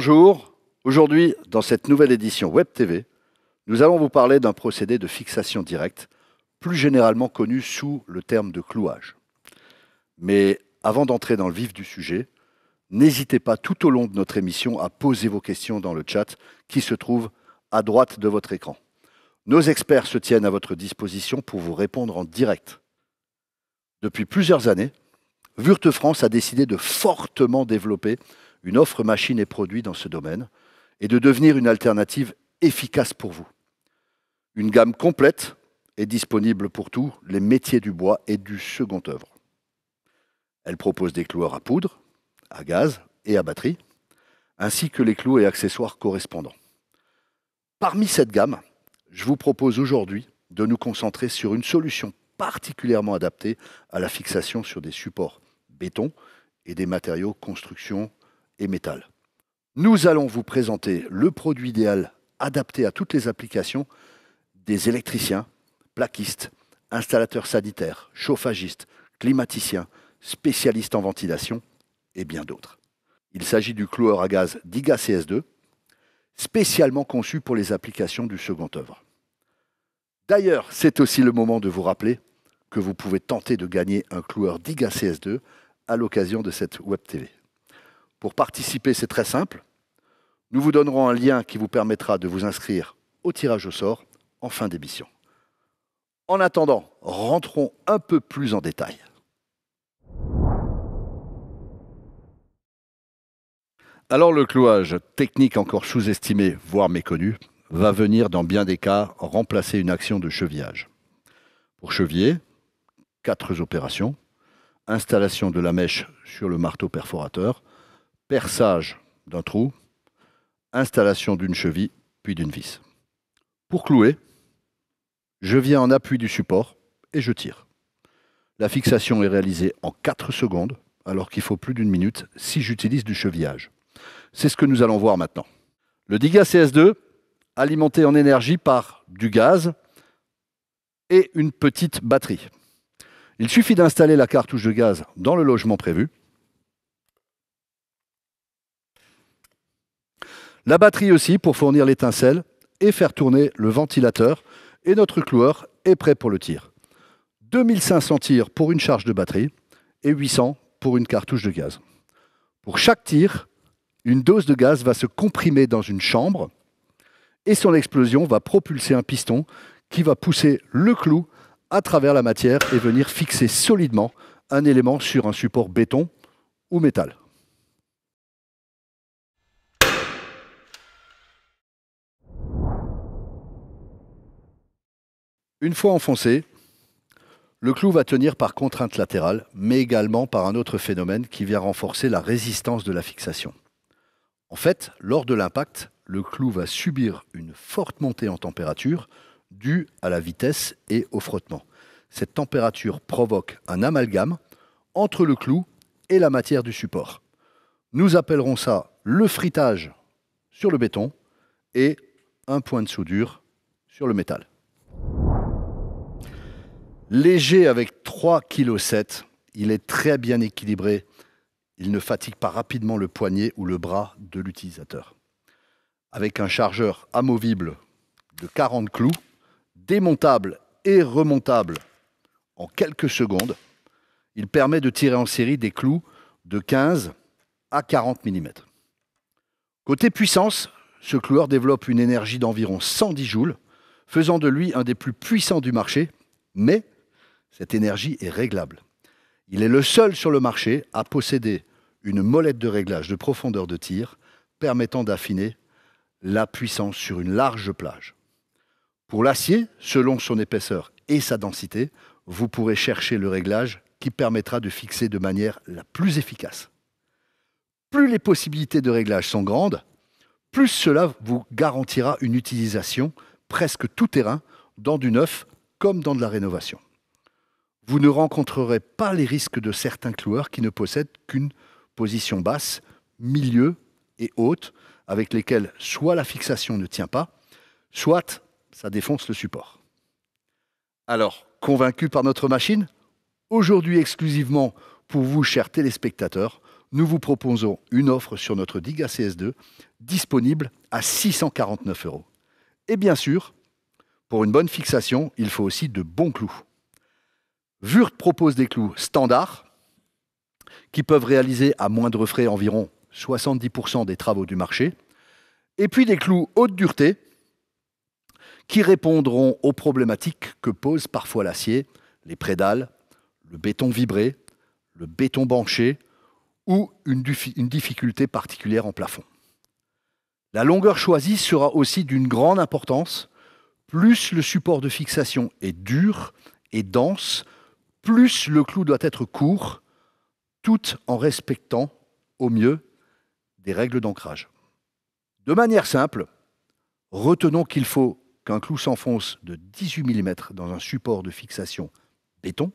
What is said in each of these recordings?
Bonjour, aujourd'hui dans cette nouvelle édition Web TV, nous allons vous parler d'un procédé de fixation directe, plus généralement connu sous le terme de clouage. Mais avant d'entrer dans le vif du sujet, n'hésitez pas tout au long de notre émission à poser vos questions dans le chat qui se trouve à droite de votre écran. Nos experts se tiennent à votre disposition pour vous répondre en direct. Depuis plusieurs années, Vurte France a décidé de fortement développer une offre machine et produit dans ce domaine et de devenir une alternative efficace pour vous. Une gamme complète est disponible pour tous les métiers du bois et du second œuvre. Elle propose des cloueurs à poudre, à gaz et à batterie, ainsi que les clous et accessoires correspondants. Parmi cette gamme, je vous propose aujourd'hui de nous concentrer sur une solution particulièrement adaptée à la fixation sur des supports béton et des matériaux construction et métal. Nous allons vous présenter le produit idéal adapté à toutes les applications des électriciens, plaquistes, installateurs sanitaires, chauffagistes, climaticiens, spécialistes en ventilation et bien d'autres. Il s'agit du cloueur à gaz DIGA CS2, spécialement conçu pour les applications du second œuvre. D'ailleurs, c'est aussi le moment de vous rappeler que vous pouvez tenter de gagner un cloueur DIGA CS2 à l'occasion de cette Web TV. Pour participer, c'est très simple. Nous vous donnerons un lien qui vous permettra de vous inscrire au tirage au sort en fin d'émission. En attendant, rentrons un peu plus en détail. Alors le clouage, technique encore sous-estimée, voire méconnue, va venir dans bien des cas remplacer une action de chevillage. Pour chevier, quatre opérations. Installation de la mèche sur le marteau perforateur, perçage d'un trou, installation d'une cheville, puis d'une vis. Pour clouer, je viens en appui du support et je tire. La fixation est réalisée en 4 secondes, alors qu'il faut plus d'une minute si j'utilise du chevillage. C'est ce que nous allons voir maintenant. Le Diga CS2, alimenté en énergie par du gaz et une petite batterie. Il suffit d'installer la cartouche de gaz dans le logement prévu La batterie aussi pour fournir l'étincelle et faire tourner le ventilateur. Et notre cloueur est prêt pour le tir. 2500 tirs pour une charge de batterie et 800 pour une cartouche de gaz. Pour chaque tir, une dose de gaz va se comprimer dans une chambre et son explosion va propulser un piston qui va pousser le clou à travers la matière et venir fixer solidement un élément sur un support béton ou métal. Une fois enfoncé, le clou va tenir par contrainte latérale, mais également par un autre phénomène qui vient renforcer la résistance de la fixation. En fait, lors de l'impact, le clou va subir une forte montée en température due à la vitesse et au frottement. Cette température provoque un amalgame entre le clou et la matière du support. Nous appellerons ça le frittage sur le béton et un point de soudure sur le métal. Léger avec 3,7 kg, il est très bien équilibré. Il ne fatigue pas rapidement le poignet ou le bras de l'utilisateur. Avec un chargeur amovible de 40 clous, démontable et remontable en quelques secondes, il permet de tirer en série des clous de 15 à 40 mm. Côté puissance, ce cloueur développe une énergie d'environ 110 joules, faisant de lui un des plus puissants du marché, mais cette énergie est réglable. Il est le seul sur le marché à posséder une molette de réglage de profondeur de tir permettant d'affiner la puissance sur une large plage. Pour l'acier, selon son épaisseur et sa densité, vous pourrez chercher le réglage qui permettra de fixer de manière la plus efficace. Plus les possibilités de réglage sont grandes, plus cela vous garantira une utilisation presque tout terrain dans du neuf comme dans de la rénovation vous ne rencontrerez pas les risques de certains cloueurs qui ne possèdent qu'une position basse, milieu et haute, avec lesquels soit la fixation ne tient pas, soit ça défonce le support. Alors, convaincu par notre machine Aujourd'hui exclusivement pour vous, chers téléspectateurs, nous vous proposons une offre sur notre Diga CS2 disponible à 649 euros. Et bien sûr, pour une bonne fixation, il faut aussi de bons clous. Wurt propose des clous standards qui peuvent réaliser à moindre frais environ 70% des travaux du marché, et puis des clous haute dureté qui répondront aux problématiques que pose parfois l'acier, les prédales, le béton vibré, le béton banché ou une, une difficulté particulière en plafond. La longueur choisie sera aussi d'une grande importance, plus le support de fixation est dur et dense, plus le clou doit être court, tout en respectant au mieux des règles d'ancrage. De manière simple, retenons qu'il faut qu'un clou s'enfonce de 18 mm dans un support de fixation béton,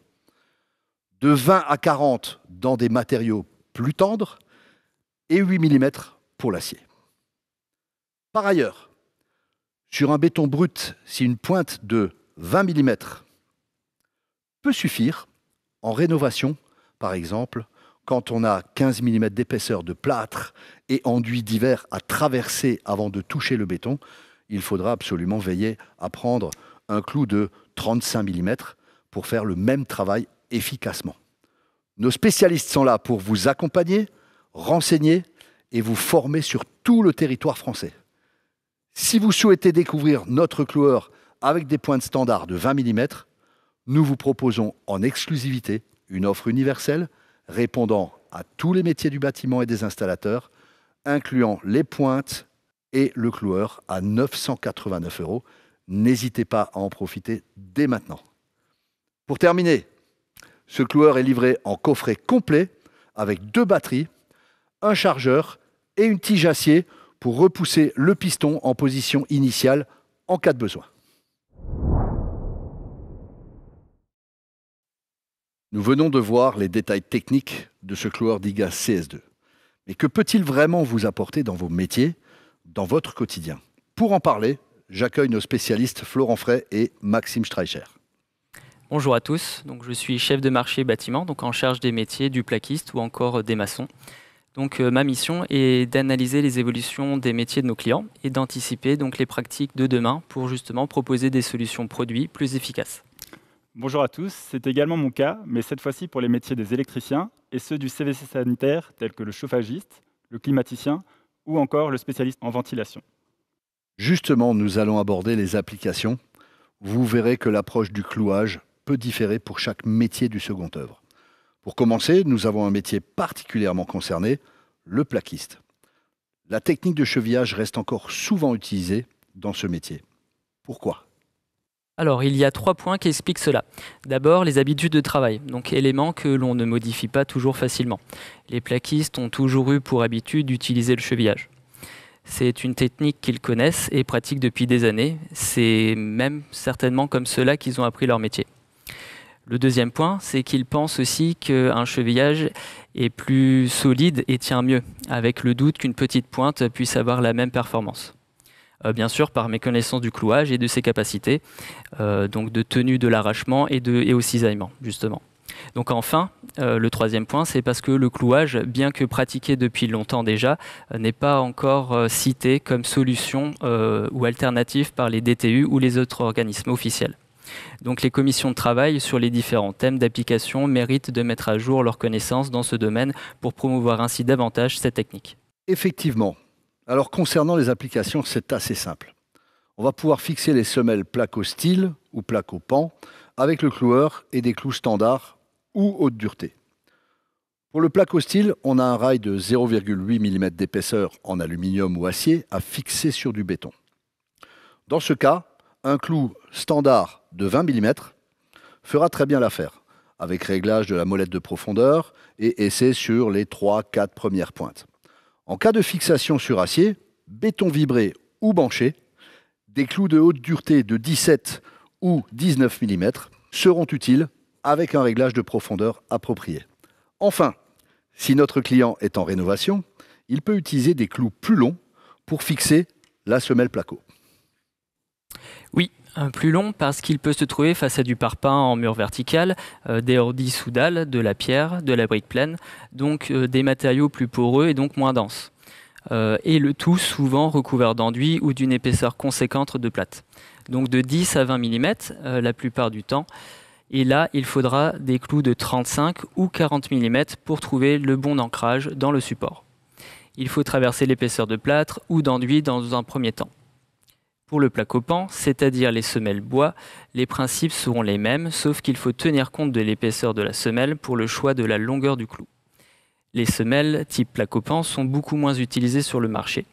de 20 à 40 dans des matériaux plus tendres et 8 mm pour l'acier. Par ailleurs, sur un béton brut, si une pointe de 20 mm peut suffire en rénovation, par exemple, quand on a 15 mm d'épaisseur de plâtre et enduit divers à traverser avant de toucher le béton, il faudra absolument veiller à prendre un clou de 35 mm pour faire le même travail efficacement. Nos spécialistes sont là pour vous accompagner, renseigner et vous former sur tout le territoire français. Si vous souhaitez découvrir notre cloueur avec des pointes standards de 20 mm, nous vous proposons en exclusivité une offre universelle répondant à tous les métiers du bâtiment et des installateurs, incluant les pointes et le cloueur à 989 euros. N'hésitez pas à en profiter dès maintenant. Pour terminer, ce cloueur est livré en coffret complet avec deux batteries, un chargeur et une tige acier pour repousser le piston en position initiale en cas de besoin. Nous venons de voir les détails techniques de ce d'IGA CS2. Mais que peut-il vraiment vous apporter dans vos métiers, dans votre quotidien Pour en parler, j'accueille nos spécialistes Florent Fray et Maxime Streicher. Bonjour à tous. Donc, je suis chef de marché bâtiment, donc en charge des métiers du plaquiste ou encore des maçons. Donc, euh, ma mission est d'analyser les évolutions des métiers de nos clients et d'anticiper donc les pratiques de demain pour justement proposer des solutions produits plus efficaces. Bonjour à tous, c'est également mon cas, mais cette fois-ci pour les métiers des électriciens et ceux du CVC sanitaire tels que le chauffagiste, le climaticien ou encore le spécialiste en ventilation. Justement, nous allons aborder les applications. Vous verrez que l'approche du clouage peut différer pour chaque métier du second œuvre. Pour commencer, nous avons un métier particulièrement concerné, le plaquiste. La technique de chevillage reste encore souvent utilisée dans ce métier. Pourquoi alors, il y a trois points qui expliquent cela. D'abord, les habitudes de travail, donc éléments que l'on ne modifie pas toujours facilement. Les plaquistes ont toujours eu pour habitude d'utiliser le chevillage. C'est une technique qu'ils connaissent et pratiquent depuis des années. C'est même certainement comme cela qu'ils ont appris leur métier. Le deuxième point, c'est qu'ils pensent aussi qu'un chevillage est plus solide et tient mieux, avec le doute qu'une petite pointe puisse avoir la même performance. Euh, bien sûr par mes connaissances du clouage et de ses capacités, euh, donc de tenue de l'arrachement et, au cisaillement, justement. Donc enfin, euh, le troisième point, c'est parce que le clouage, bien que pratiqué depuis longtemps déjà, n'est pas encore cité comme solution ou alternative par les DTU ou les autres organismes officiels. Donc les commissions de travail sur les différents thèmes d'application méritent de mettre à jour leurs connaissances dans ce domaine pour promouvoir ainsi davantage cette technique. Effectivement, alors concernant les applications, c'est assez simple. On va pouvoir fixer les semelles plaque au ou plaque au pan avec le cloueur et des clous standards ou haute dureté. Pour le plaque au on a un rail de 0,8 mm d'épaisseur en aluminium ou acier à fixer sur du béton. Dans ce cas, un clou standard de 20 mm fera très bien l'affaire, avec réglage de la molette de profondeur et essai sur les 3-4 premières pointes. En cas de fixation sur acier, béton vibré ou banché, des clous de haute dureté de 17 ou 19 mm seront utiles avec un réglage de profondeur approprié. Enfin, si notre client est en rénovation, il peut utiliser des clous plus longs pour fixer la semelle placo. Oui, plus long parce qu'il peut se trouver face à du parpaing en mur vertical, euh, des ordis soudales, de la pierre, de la brique pleine, donc euh, des matériaux plus poreux et donc moins denses. Euh, et le tout souvent recouvert d'enduit ou d'une épaisseur conséquente de plate. Donc de 10 à 20 mm la plupart du temps. Et là, il faudra des clous de 35 ou 40 mm pour trouver le bon ancrage dans le support. Il faut traverser l'épaisseur de plâtre ou d'enduit dans un premier temps. Pour le placopan, c'est-à-dire les semelles bois, les principes seront les mêmes, sauf qu'il faut tenir compte de l'épaisseur de la semelle pour le choix de la longueur du clou. Les semelles type placopan sont beaucoup moins utilisées sur le marché.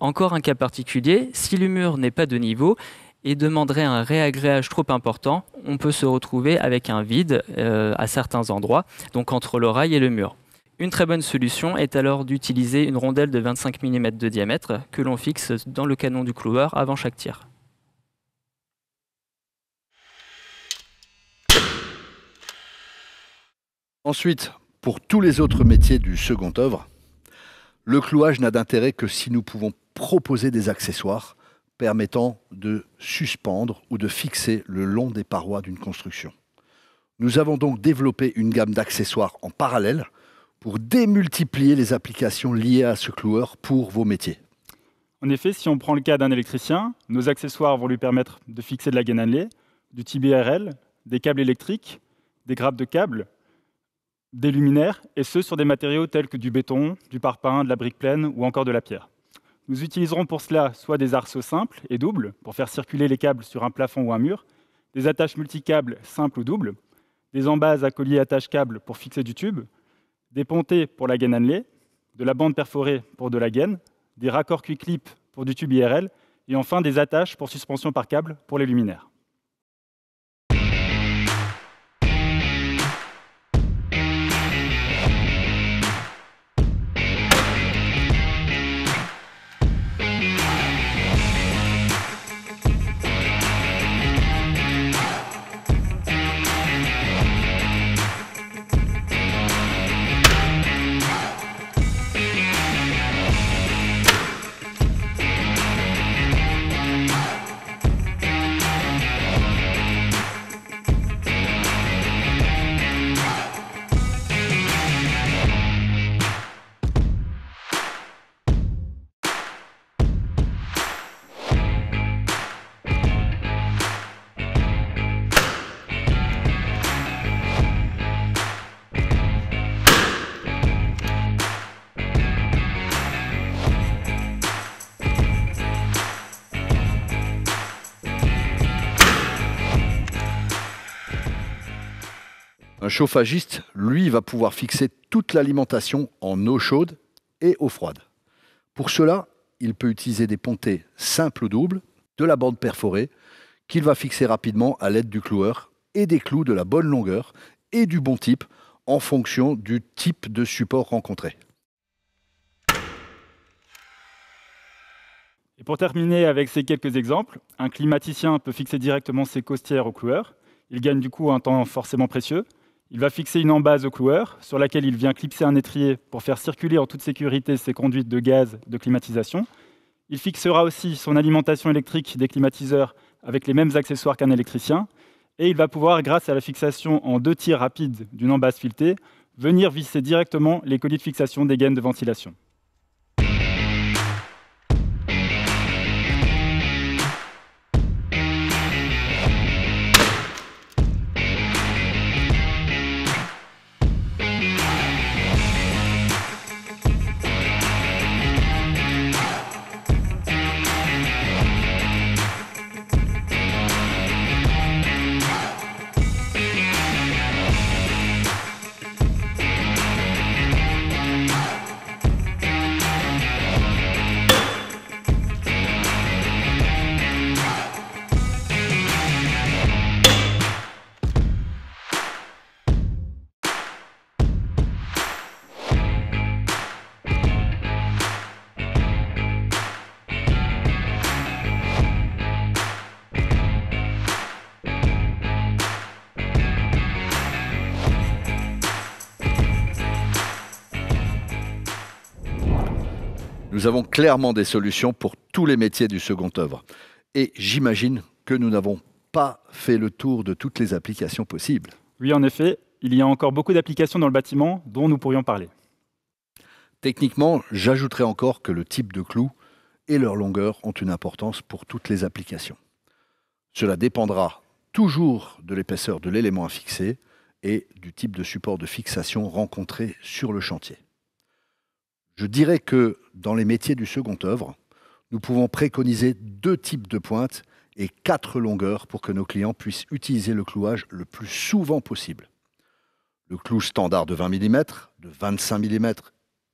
Encore un cas particulier, si le mur n'est pas de niveau et demanderait un réagréage trop important, on peut se retrouver avec un vide euh, à certains endroits, donc entre l'oreille et le mur. Une très bonne solution est alors d'utiliser une rondelle de 25 mm de diamètre que l'on fixe dans le canon du cloueur avant chaque tir. Ensuite, pour tous les autres métiers du second œuvre, le clouage n'a d'intérêt que si nous pouvons proposer des accessoires permettant de suspendre ou de fixer le long des parois d'une construction. Nous avons donc développé une gamme d'accessoires en parallèle pour démultiplier les applications liées à ce cloueur pour vos métiers En effet, si on prend le cas d'un électricien, nos accessoires vont lui permettre de fixer de la gaine annelée, du TBRL, des câbles électriques, des grappes de câbles, des luminaires, et ce sur des matériaux tels que du béton, du parpaing, de la brique pleine ou encore de la pierre. Nous utiliserons pour cela soit des arceaux simples et doubles pour faire circuler les câbles sur un plafond ou un mur, des attaches multicâbles simples ou doubles, des embases à collier attache câble pour fixer du tube, des pontées pour la gaine annelée, de la bande perforée pour de la gaine, des raccords quick-clip pour du tube IRL et enfin des attaches pour suspension par câble pour les luminaires. Un chauffagiste, lui, va pouvoir fixer toute l'alimentation en eau chaude et eau froide. Pour cela, il peut utiliser des pontées simples ou doubles, de la bande perforée, qu'il va fixer rapidement à l'aide du cloueur et des clous de la bonne longueur et du bon type en fonction du type de support rencontré. Et pour terminer avec ces quelques exemples, un climaticien peut fixer directement ses costières au cloueur. Il gagne du coup un temps forcément précieux. Il va fixer une embase au cloueur, sur laquelle il vient clipser un étrier pour faire circuler en toute sécurité ses conduites de gaz de climatisation. Il fixera aussi son alimentation électrique des climatiseurs avec les mêmes accessoires qu'un électricien. Et il va pouvoir, grâce à la fixation en deux tirs rapides d'une embase filetée, venir visser directement les colis de fixation des gaines de ventilation. Nous avons clairement des solutions pour tous les métiers du second œuvre. Et j'imagine que nous n'avons pas fait le tour de toutes les applications possibles. Oui, en effet, il y a encore beaucoup d'applications dans le bâtiment dont nous pourrions parler. Techniquement, j'ajouterai encore que le type de clou et leur longueur ont une importance pour toutes les applications. Cela dépendra toujours de l'épaisseur de l'élément à fixer et du type de support de fixation rencontré sur le chantier. Je dirais que dans les métiers du second œuvre, nous pouvons préconiser deux types de pointes et quatre longueurs pour que nos clients puissent utiliser le clouage le plus souvent possible. Le clou standard de 20 mm, de 25 mm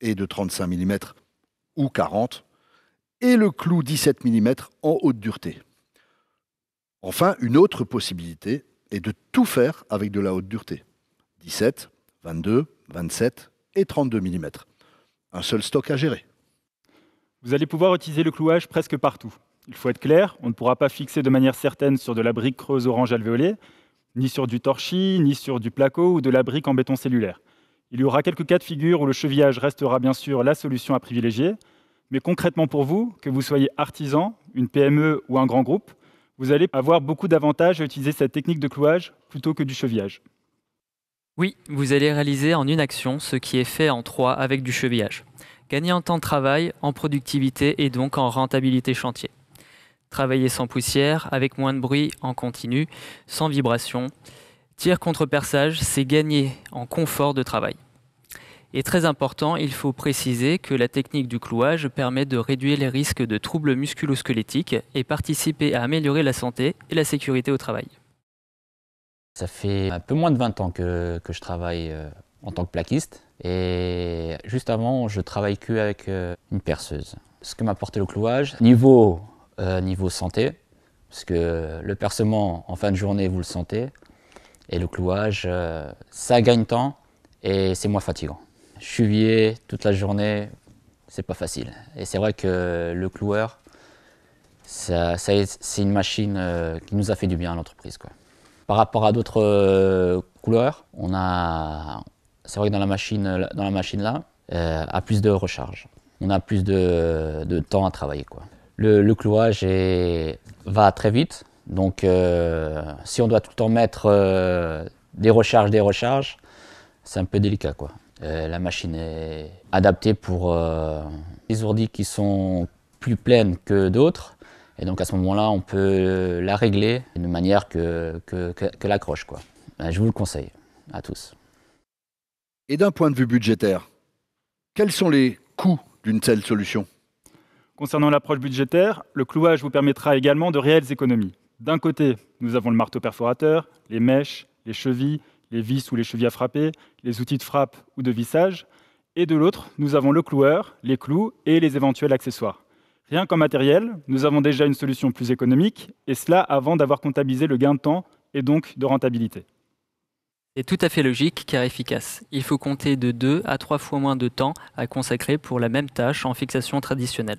et de 35 mm ou 40 et le clou 17 mm en haute dureté. Enfin, une autre possibilité est de tout faire avec de la haute dureté. 17, 22, 27 et 32 mm un seul stock à gérer. Vous allez pouvoir utiliser le clouage presque partout. Il faut être clair, on ne pourra pas fixer de manière certaine sur de la brique creuse orange alvéolée, ni sur du torchis, ni sur du placo ou de la brique en béton cellulaire. Il y aura quelques cas de figure où le chevillage restera bien sûr la solution à privilégier, mais concrètement pour vous, que vous soyez artisan, une PME ou un grand groupe, vous allez avoir beaucoup d'avantages à utiliser cette technique de clouage plutôt que du chevillage. Oui, vous allez réaliser en une action ce qui est fait en trois avec du chevillage. Gagner en temps de travail, en productivité et donc en rentabilité chantier. Travailler sans poussière, avec moins de bruit, en continu, sans vibration. Tire contre perçage, c'est gagner en confort de travail. Et très important, il faut préciser que la technique du clouage permet de réduire les risques de troubles musculo-squelettiques et participer à améliorer la santé et la sécurité au travail. Ça fait un peu moins de 20 ans que, je travaille euh, en tant que plaquiste. Et juste avant, je travaille que avec euh, une perceuse. Ce que m'a apporté le clouage, niveau, euh, niveau santé, parce que le percement en fin de journée, vous le sentez. Et le clouage, ça gagne temps et c'est moins fatigant. Chuvier toute la journée, c'est pas facile. Et c'est vrai que le cloueur, c'est une machine qui nous a fait du bien à l'entreprise. Par rapport à d'autres euh, couleurs, on a, c'est vrai que dans la machine, euh, dans la machine là, euh, a plus de recharge. On a plus de, temps à travailler. Quoi. Le, clouage va très vite, donc euh, si on doit tout le temps mettre des recharges, des recharges, c'est un peu délicat. Quoi. la machine est adaptée pour les ourdis qui sont plus pleines que d'autres, et donc à ce moment-là, on peut euh, la régler d'une manière que, l'accroche. Ben, je vous le conseille à tous. Et d'un point de vue budgétaire, quels sont les coûts d'une telle solution Concernant l'approche budgétaire, le clouage vous permettra également de réelles économies. D'un côté, nous avons le marteau perforateur, les mèches, les chevilles, les vis ou les chevilles à frapper, les outils de frappe ou de vissage. Et de l'autre, nous avons le cloueur, les clous et les éventuels accessoires. Rien qu'en matériel, nous avons déjà une solution plus économique, et cela avant d'avoir comptabilisé le gain de temps et donc de rentabilité. C'est tout à fait logique car efficace. Il faut compter de 2 à 3 fois moins de temps à consacrer pour la même tâche en fixation traditionnelle.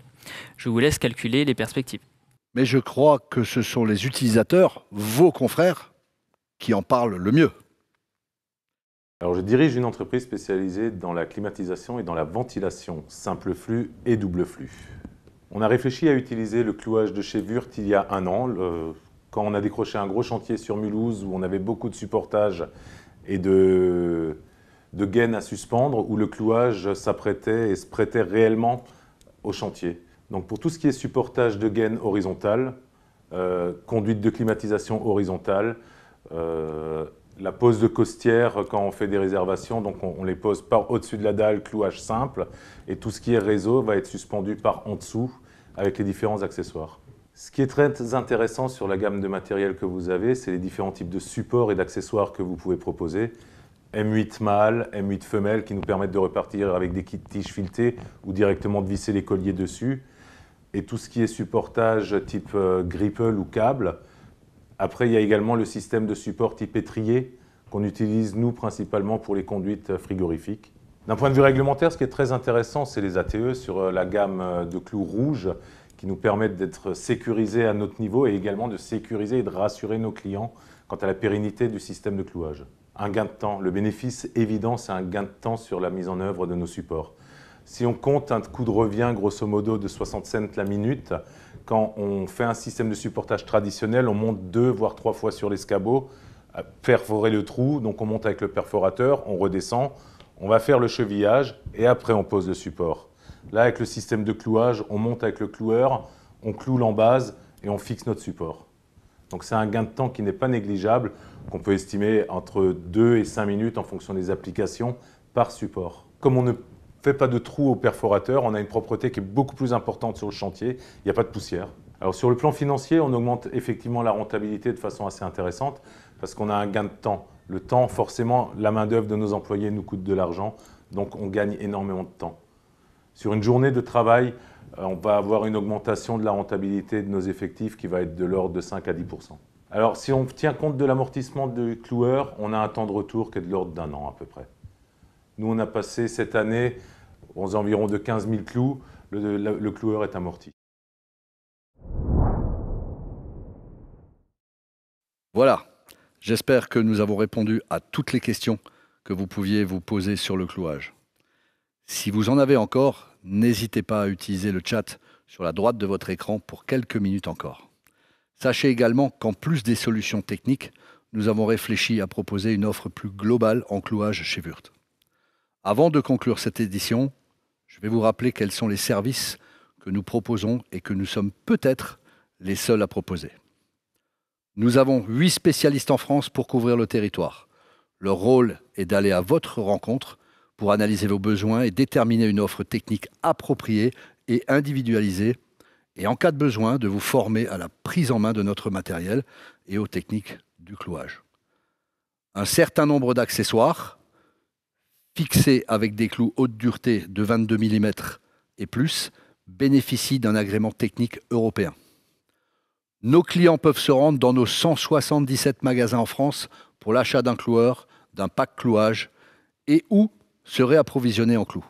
Je vous laisse calculer les perspectives. Mais je crois que ce sont les utilisateurs, vos confrères, qui en parlent le mieux. Alors je dirige une entreprise spécialisée dans la climatisation et dans la ventilation, simple flux et double flux. On a réfléchi à utiliser le clouage de chez Wurt il y a un an. quand on a décroché un gros chantier sur Mulhouse où on avait beaucoup de supportage et de, gaines à suspendre, où le clouage s'apprêtait et se prêtait réellement au chantier. Donc pour tout ce qui est supportage de gaines horizontales, euh, conduite de climatisation horizontale, euh, la pose de costière quand on fait des réservations, donc on, on les pose par au-dessus de la dalle, clouage simple, et tout ce qui est réseau va être suspendu par en dessous avec les différents accessoires. Ce qui est très intéressant sur la gamme de matériel que vous avez, c'est les différents types de supports et d'accessoires que vous pouvez proposer. M8 mâle, M8 femelle, qui nous permettent de repartir avec des kits tiges filetées ou directement de visser les colliers dessus. Et tout ce qui est supportage type euh, gripple ou câble. Après, il y a également le système de support type étrier qu'on utilise, nous, principalement pour les conduites euh, frigorifiques. D'un point de vue réglementaire, ce qui est très intéressant, c'est les ATE sur euh, la gamme euh, de clous rouges qui nous permettent d'être sécurisés à notre niveau et également de sécuriser et de rassurer nos clients quant à la pérennité du système de clouage. Un gain de temps, le bénéfice évident, c'est un gain de temps sur la mise en œuvre de nos supports. Si on compte un coût de revient grosso modo de 60 cents la minute, quand on fait un système de supportage traditionnel, on monte deux voire trois fois sur l'escabeau, euh, perforer le trou, donc on monte avec le perforateur, on redescend, on va faire le chevillage et après on pose le support. Là, avec le système de clouage, on monte avec le cloueur, on cloue l'embase base et on fixe notre support. Donc c'est un gain de temps qui n'est pas négligeable, qu'on peut estimer entre 2 et 5 minutes en fonction des applications par support. Comme on ne fait pas de trous au perforateur, on a une propreté qui est beaucoup plus importante sur le chantier, il n'y a pas de poussière. Alors sur le plan financier, on augmente effectivement la rentabilité de façon assez intéressante parce qu'on a un gain de temps. Le temps, forcément, la main-d'œuvre de nos employés nous coûte de l'argent, donc on gagne énormément de temps. Sur une journée de travail, euh, on va avoir une augmentation de la rentabilité de nos effectifs qui va être de l'ordre de 5 à 10 Alors, si on tient compte de l'amortissement du cloueur, on a un temps de retour qui est de l'ordre d'un an à peu près. Nous, on a passé cette année aux environs de 15 000 clous. le, le cloueur est amorti. Voilà, J'espère que nous avons répondu à toutes les questions que vous pouviez vous poser sur le clouage. Si vous en avez encore, n'hésitez pas à utiliser le chat sur la droite de votre écran pour quelques minutes encore. Sachez également qu'en plus des solutions techniques, nous avons réfléchi à proposer une offre plus globale en clouage chez Wurt. Avant de conclure cette édition, je vais vous rappeler quels sont les services que nous proposons et que nous sommes peut-être les seuls à proposer. Nous avons huit spécialistes en France pour couvrir le territoire. Leur rôle est d'aller à votre rencontre pour analyser vos besoins et déterminer une offre technique appropriée et individualisée, et en cas de besoin, de vous former à la prise en main de notre matériel et aux techniques du clouage. Un certain nombre d'accessoires, fixés avec des clous haute dureté de 22 mm et plus, bénéficient d'un agrément technique européen. Nos clients peuvent se rendre dans nos 177 magasins en France pour l'achat d'un cloueur, d'un pack clouage et ou se réapprovisionner en clous.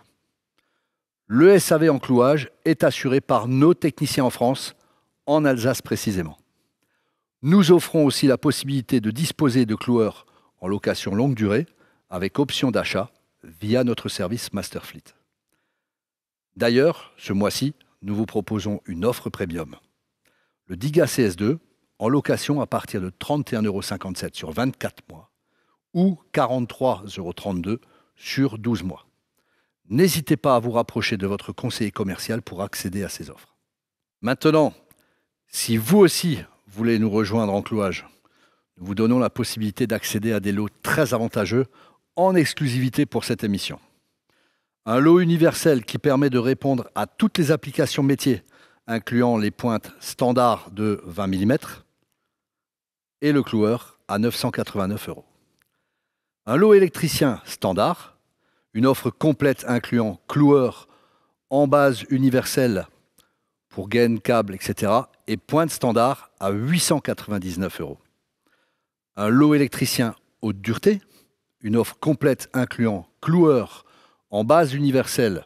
Le SAV en clouage est assuré par nos techniciens en France, en Alsace précisément. Nous offrons aussi la possibilité de disposer de cloueurs en location longue durée avec option d'achat via notre service Masterfleet. D'ailleurs, ce mois-ci, nous vous proposons une offre premium le DIGA CS2 en location à partir de 31,57 euros sur 24 mois ou 43,32 sur 12 mois. N'hésitez pas à vous rapprocher de votre conseiller commercial pour accéder à ces offres. Maintenant, si vous aussi voulez nous rejoindre en clouage, nous vous donnons la possibilité d'accéder à des lots très avantageux en exclusivité pour cette émission. Un lot universel qui permet de répondre à toutes les applications métiers incluant les pointes standard de 20 mm, et le cloueur à 989 euros. Un lot électricien standard, une offre complète incluant cloueur en base universelle pour gaines, câbles, etc. et pointe standard à 899 euros. Un lot électricien haute dureté, une offre complète incluant cloueur en base universelle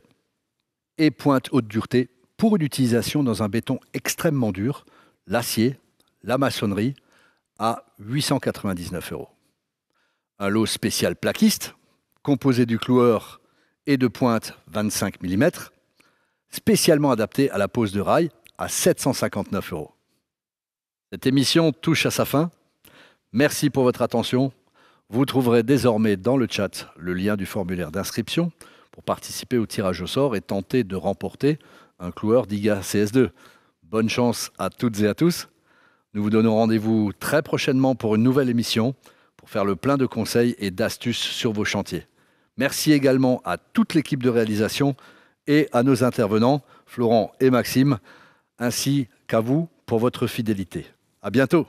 et pointe haute dureté pour une utilisation dans un béton extrêmement dur, l'acier, la maçonnerie, à 899 euros. Un lot spécial plaquiste, composé du cloueur et de pointe 25 mm, spécialement adapté à la pose de rail, à 759 euros. Cette émission touche à sa fin. Merci pour votre attention. Vous trouverez désormais dans le chat le lien du formulaire d'inscription pour participer au tirage au sort et tenter de remporter un cloueur d'IGA CS2. Bonne chance à toutes et à tous. Nous vous donnons rendez-vous très prochainement pour une nouvelle émission pour faire le plein de conseils et d'astuces sur vos chantiers. Merci également à toute l'équipe de réalisation et à nos intervenants, Florent et Maxime, ainsi qu'à vous pour votre fidélité. À bientôt!